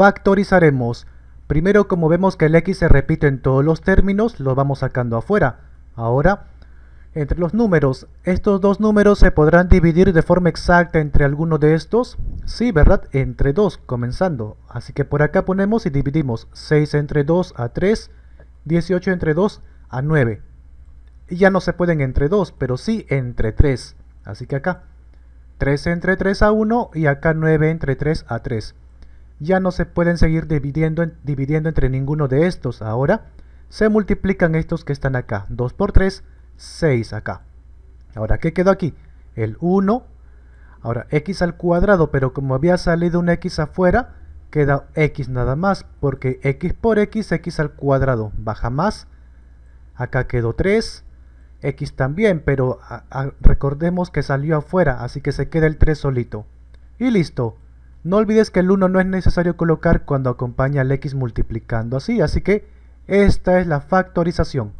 factorizaremos. Primero, como vemos que el x se repite en todos los términos, lo vamos sacando afuera. Ahora, entre los números, ¿estos dos números se podrán dividir de forma exacta entre alguno de estos? Sí, ¿verdad? Entre 2, comenzando. Así que por acá ponemos y dividimos 6 entre 2 a 3, 18 entre 2 a 9. Y ya no se pueden entre 2, pero sí entre 3. Así que acá 3 entre 3 a 1 y acá 9 entre 3 a 3 ya no se pueden seguir dividiendo, entre ninguno de estos. Ahora se multiplican estos que están acá. 2 por 3, 6 acá. Ahora, ¿qué quedó aquí? El 1. Ahora, x al cuadrado, pero como había salido un x afuera, queda x nada más, porque x por x, x al cuadrado, baja más. Acá quedó 3, x también, pero recordemos que salió afuera, así que se queda el 3 solito. Y listo. No olvides que el 1 no es necesario colocar cuando acompaña al x multiplicando así, así que esta es la factorización.